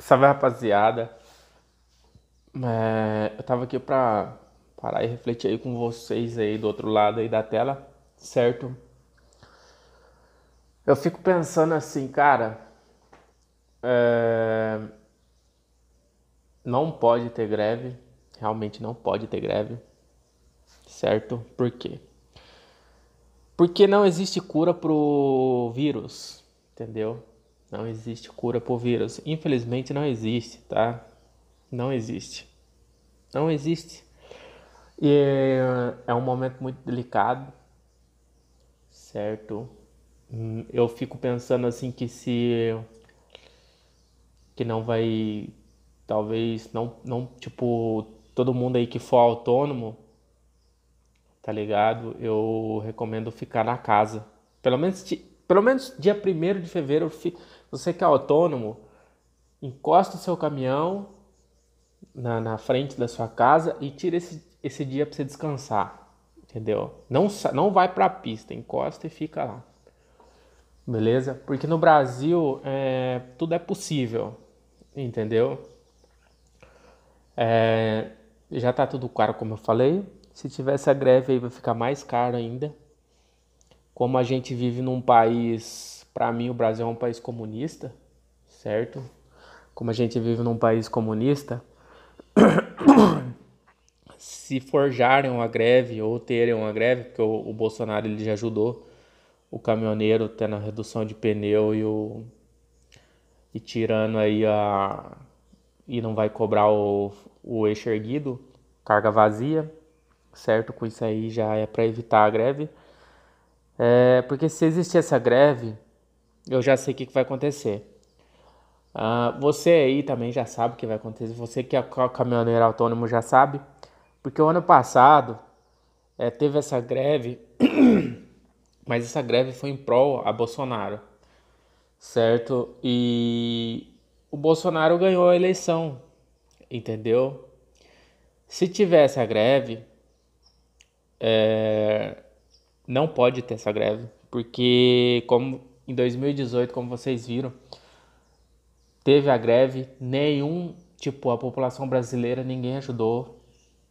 Salve rapaziada. É, eu tava aqui pra parar e refletir aí com vocês aí do outro lado aí da tela, certo? Eu fico pensando assim, cara. É, não pode ter greve. Realmente não pode ter greve. Certo? Por quê? Porque não existe cura pro vírus, entendeu? Não existe cura por vírus. Infelizmente não existe, tá? Não existe. Não existe. E é um momento muito delicado, certo? Hum, eu fico pensando assim que se que não vai talvez não não tipo todo mundo aí que for autônomo, tá ligado? Eu recomendo ficar na casa. Pelo menos pelo menos dia 1 de fevereiro, você que é autônomo, encosta o seu caminhão na, na frente da sua casa e tira esse, esse dia para você descansar, entendeu? Não, não vai para a pista, encosta e fica lá, beleza? Porque no Brasil é, tudo é possível, entendeu? É, já tá tudo caro, como eu falei. Se tivesse a greve aí, vai ficar mais caro ainda como a gente vive num país, para mim o Brasil é um país comunista, certo? Como a gente vive num país comunista, se forjarem uma greve ou terem uma greve, porque o, o, Bolsonaro ele já ajudou o caminhoneiro tendo a redução de pneu e o e tirando aí a e não vai cobrar o, o eixo erguido, carga vazia, certo? Com isso aí já é para evitar a greve. É, porque se existir essa greve, eu já sei o que, que vai acontecer. Uh, você aí também já sabe o que vai acontecer. Você que é caminhoneiro autônomo já sabe. Porque o ano passado é, teve essa greve, mas essa greve foi em prol a Bolsonaro, certo? E o Bolsonaro ganhou a eleição, entendeu? Se tivesse a greve, é, não pode ter essa greve, porque como em 2018, como vocês viram, teve a greve, nenhum, tipo, a população brasileira, ninguém ajudou,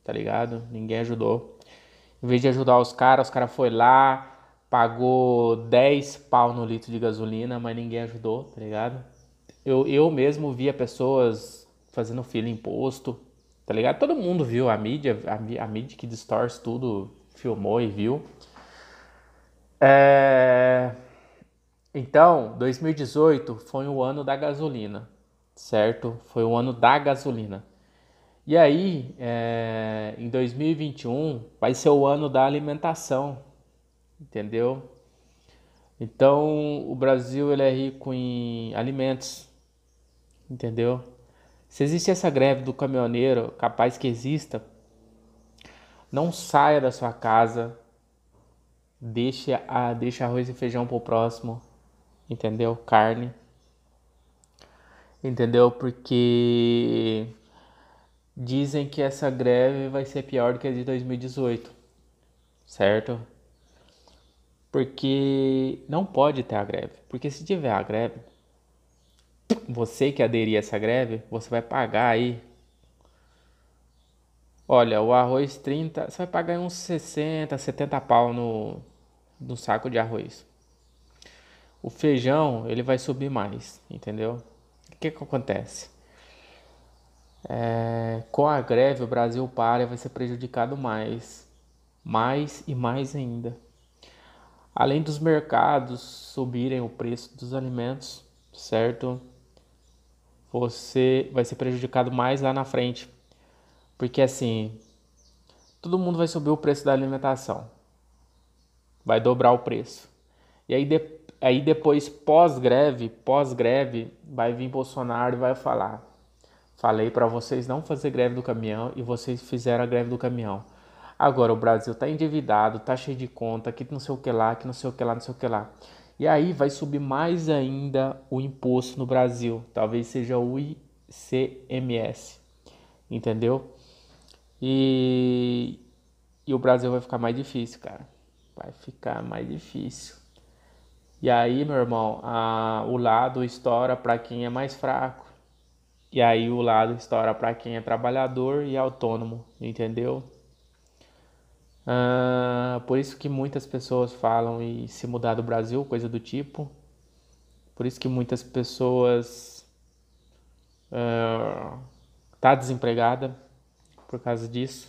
tá ligado? Ninguém ajudou. Em vez de ajudar os caras, os caras foi lá, pagou 10 pau no litro de gasolina, mas ninguém ajudou, tá ligado? Eu, eu mesmo via pessoas fazendo fila em posto, tá ligado? Todo mundo viu a mídia, a, a mídia que distorce tudo filmou e viu. É... Então, 2018 foi o ano da gasolina, certo? Foi o ano da gasolina. E aí, é... em 2021, vai ser o ano da alimentação, entendeu? Então, o Brasil ele é rico em alimentos, entendeu? Se existe essa greve do caminhoneiro, capaz que exista, não saia da sua casa, Deixa, a, deixa arroz e feijão pro próximo. Entendeu? Carne. Entendeu? Porque dizem que essa greve vai ser pior do que a de 2018. Certo? Porque não pode ter a greve. Porque se tiver a greve, você que aderir a essa greve, você vai pagar aí Olha, o arroz 30, você vai pagar uns 60, 70 pau no, no saco de arroz. O feijão, ele vai subir mais, entendeu? O que que acontece? É, com a greve, o Brasil para e vai ser prejudicado mais. Mais e mais ainda. Além dos mercados subirem o preço dos alimentos, certo? Você vai ser prejudicado mais lá na frente porque assim, todo mundo vai subir o preço da alimentação. Vai dobrar o preço. E aí, de, aí depois, pós-greve, pós-greve, vai vir Bolsonaro e vai falar. Falei para vocês não fazer greve do caminhão e vocês fizeram a greve do caminhão. Agora o Brasil tá endividado, tá cheio de conta, que não sei o que lá, que não sei o que lá, não sei o que lá. E aí vai subir mais ainda o imposto no Brasil, talvez seja o ICMS. Entendeu? E, e o Brasil vai ficar mais difícil, cara. Vai ficar mais difícil. E aí, meu irmão, a, o lado estoura para quem é mais fraco. E aí o lado estoura para quem é trabalhador e autônomo, entendeu? Ah, por isso que muitas pessoas falam em se mudar do Brasil, coisa do tipo. Por isso que muitas pessoas uh, tá desempregada por causa disso,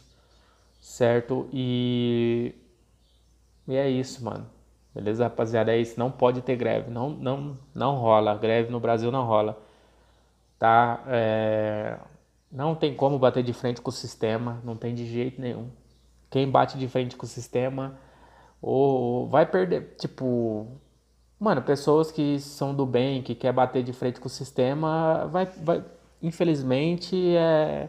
certo? E, e é isso, mano. Beleza, rapaziada? É isso. Não pode ter greve. Não, não, não rola. Greve no Brasil não rola. Tá? É... Não tem como bater de frente com o sistema. Não tem de jeito nenhum. Quem bate de frente com o sistema ou vai perder. Tipo, mano, pessoas que são do bem, que quer bater de frente com o sistema, vai, vai infelizmente, é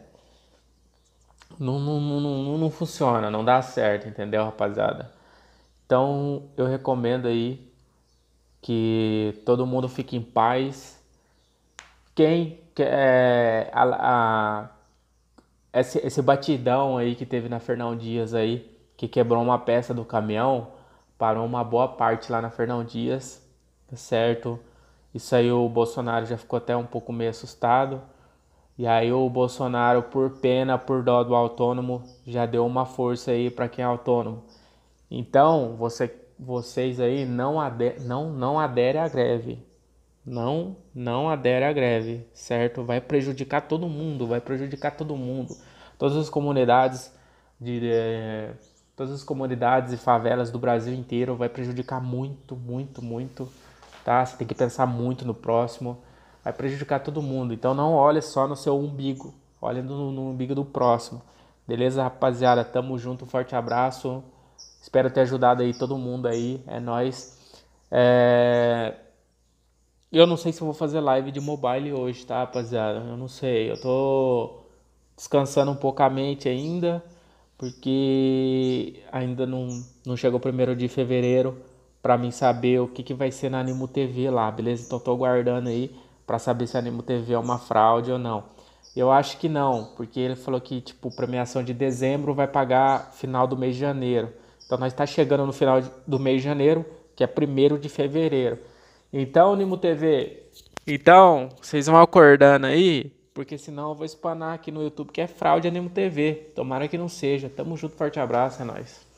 não, não, não, não, funciona, não dá certo, entendeu, rapaziada? Então eu recomendo aí que todo mundo fique em paz. Quem quer a, a esse, esse batidão aí que teve na Fernão Dias aí, que quebrou uma peça do caminhão, parou uma boa parte lá na Fernão Dias, tá certo? Isso aí o Bolsonaro já ficou até um pouco meio assustado. E aí o Bolsonaro, por pena, por dó do autônomo, já deu uma força aí para quem é autônomo. Então, você, vocês aí não, não, não aderem à greve. Não, não adere à greve, certo? Vai prejudicar todo mundo, vai prejudicar todo mundo. Todas as comunidades de, de eh, todas as comunidades e favelas do Brasil inteiro vai prejudicar muito, muito, muito, tá? Você tem que pensar muito no próximo vai prejudicar todo mundo. Então não olhe só no seu umbigo, olhe no, no umbigo do próximo. Beleza, rapaziada? Tamo junto, um forte abraço. Espero ter ajudado aí todo mundo aí. É nós. É... Eu não sei se vou fazer live de mobile hoje, tá, rapaziada? Eu não sei. Eu tô descansando um pouco a mente ainda, porque ainda não, não chegou o primeiro de fevereiro para mim saber o que, que vai ser na Animo TV lá, beleza? Então tô aguardando aí para saber se a Animo TV é uma fraude ou não. Eu acho que não, porque ele falou que tipo premiação de dezembro vai pagar final do mês de janeiro. Então nós está chegando no final do mês de janeiro, que é primeiro de fevereiro. Então, Nimo TV, então vocês vão acordando aí, porque senão eu vou espanar aqui no YouTube que é fraude Animo TV. Tomara que não seja. Tamo junto, forte abraço, é nóis.